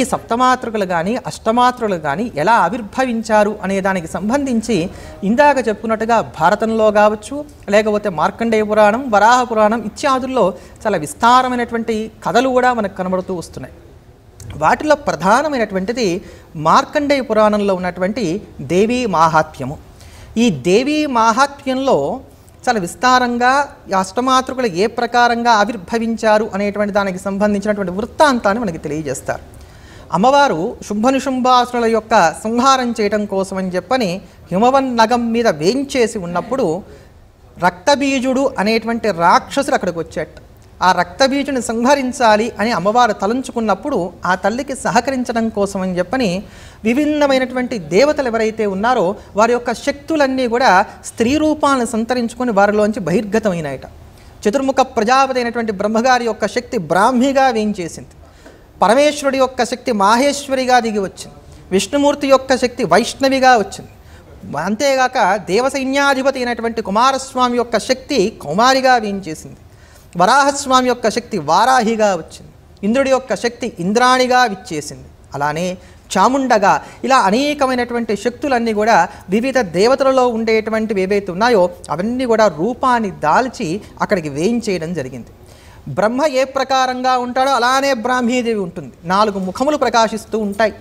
ఈ సప్తమాతృకులు కానీ అష్టమాతృలు కానీ ఎలా ఆవిర్భవించారు అనే దానికి సంబంధించి ఇందాక చెప్పుకున్నట్టుగా భారతంలో కావచ్చు లేకపోతే మార్కండేయ పురాణం వరాహ పురాణం ఇత్యాదుల్లో చాలా విస్తారమైనటువంటి కథలు కూడా మనకు కనబడుతూ వస్తున్నాయి వాటిలో ప్రధానమైనటువంటిది మార్కండేయ పురాణంలో ఉన్నటువంటి దేవీ మాహాత్మ్యము ఈ దేవీ మాహాత్మ్యంలో చాలా విస్తారంగా అష్టమాతృకులు ఏ ప్రకారంగా ఆవిర్భవించారు అనేటువంటి దానికి సంబంధించినటువంటి వృత్తాంతాన్ని మనకి తెలియజేస్తారు అమ్మవారు శుంభనిశుంభాసురుల యొక్క సంహారం చేయటం కోసం అని చెప్పని హిమవన్ నగం మీద వేయించేసి ఉన్నప్పుడు రక్తబీజుడు అనేటువంటి రాక్షసుడు అక్కడికి వచ్చాట ఆ రక్తబీజుని సంహరించాలి అని అమ్మవారు తలంచుకున్నప్పుడు ఆ తల్లికి సహకరించడం కోసం అని చెప్పని విభిన్నమైనటువంటి దేవతలు ఎవరైతే ఉన్నారో వారి యొక్క శక్తులన్నీ కూడా స్త్రీ రూపాలను సంతరించుకొని వారిలోంచి బహిర్గతమైనాయట చతుర్ముఖ ప్రజాపతి అయినటువంటి బ్రహ్మగారి యొక్క శక్తి బ్రాహ్మిగా వేయించేసింది పరమేశ్వరుడి యొక్క శక్తి మాహేశ్వరిగా దిగి వచ్చింది విష్ణుమూర్తి యొక్క శక్తి వైష్ణవిగా వచ్చింది అంతేగాక దేవసైన్యాధిపతి అయినటువంటి కుమారస్వామి యొక్క శక్తి కౌమారిగా వీంచేసింది వరాహస్వామి యొక్క శక్తి వారాహిగా వచ్చింది ఇంద్రుడి యొక్క శక్తి ఇంద్రాణిగా విచ్చేసింది అలానే చాముండగా ఇలా అనేకమైనటువంటి శక్తులన్నీ కూడా వివిధ దేవతలలో ఉండేటువంటివి ఏవైతే ఉన్నాయో అవన్నీ కూడా రూపాన్ని దాల్చి అక్కడికి వేయించేయడం జరిగింది బ్రహ్మ ఏ ప్రకారంగా ఉంటాడో అలానే బ్రాహ్మీదేవి ఉంటుంది నాలుగు ముఖములు ప్రకాశిస్తూ ఉంటాయి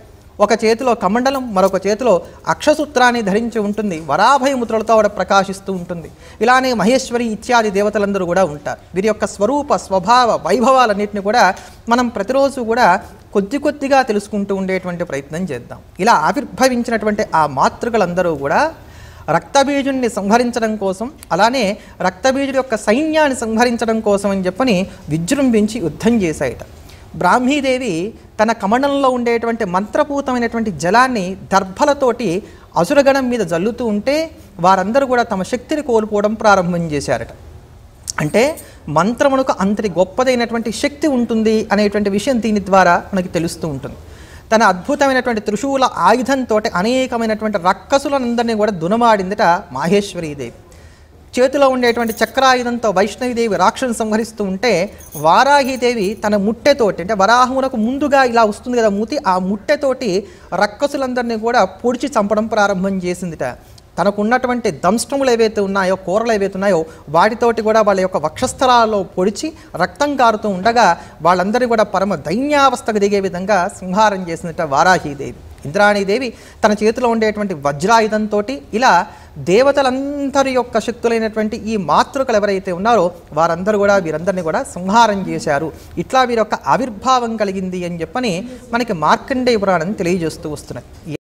ఒక చేతిలో కమండలం మరొక చేతిలో అక్షసూత్రాన్ని ధరించి ఉంటుంది వరాభయముద్రలతో ఆవిడ ప్రకాశిస్తూ ఉంటుంది ఇలానే మహేశ్వరి ఇత్యాది దేవతలందరూ కూడా ఉంటారు వీరి యొక్క స్వరూప స్వభావ వైభవాలన్నింటినీ కూడా మనం ప్రతిరోజు కూడా కొద్ది కొద్దిగా తెలుసుకుంటూ ఉండేటువంటి ప్రయత్నం చేద్దాం ఇలా ఆవిర్భవించినటువంటి ఆ మాతృకలందరూ కూడా రక్తబీజుణ్ణి సంహరించడం కోసం అలానే రక్తబీజుడి యొక్క సైన్యాన్ని సంహరించడం కోసం అని చెప్పని విజృంభించి యుద్ధం చేశాయట బ్రాహ్మీదేవి తన కమండంలో ఉండేటువంటి మంత్రపూతమైనటువంటి జలాన్ని దర్భలతోటి అసురగణం మీద జల్లుతూ ఉంటే వారందరూ కూడా తమ శక్తిని కోల్పోవడం ప్రారంభం చేశారట అంటే మంత్రమునకు అంతటి గొప్పదైనటువంటి శక్తి ఉంటుంది అనేటువంటి విషయం దీని ద్వారా మనకి తెలుస్తూ ఉంటుంది తన అద్భుతమైనటువంటి త్రిశూల ఆయుధంతో అనేకమైనటువంటి రక్కసులందరినీ కూడా దునమాడిందట మాహేశ్వరీదేవి చేతిలో ఉండేటువంటి చక్రాయుధంతో వైష్ణవిదేవి రాక్షను సంహరిస్తూ ఉంటే వారాహిదేవి తన ముట్టెతోటి అంటే వరాహమునకు ముందుగా ఇలా వస్తుంది కదా మూతి ఆ ముట్టెతోటి రక్కసులందరినీ కూడా పొడిచి చంపడం ప్రారంభం చేసిందిట తనకున్నటువంటి దంష్టములు ఏవైతే ఉన్నాయో కూరలు ఏవైతే ఉన్నాయో వాటితోటి కూడా వాళ్ళ యొక్క వక్షస్థలాల్లో పొడిచి రక్తం కారుతూ ఉండగా వాళ్ళందరూ కూడా పరమ దైన్యావస్థకు దిగే విధంగా సింహారం చేసినట్ట వారాహీదేవి ఇంద్రాణీదేవి తన చేతిలో ఉండేటువంటి వజ్రాయుధంతో ఇలా దేవతలందరి యొక్క శక్తులైనటువంటి ఈ మాతృకలు ఎవరైతే ఉన్నారో వారందరూ కూడా వీరందరినీ కూడా సంహారం చేశారు ఇట్లా వీరొక్క ఆవిర్భావం కలిగింది అని చెప్పని మనకి మార్కండేయ పురాణం తెలియజేస్తూ వస్తున్నాయి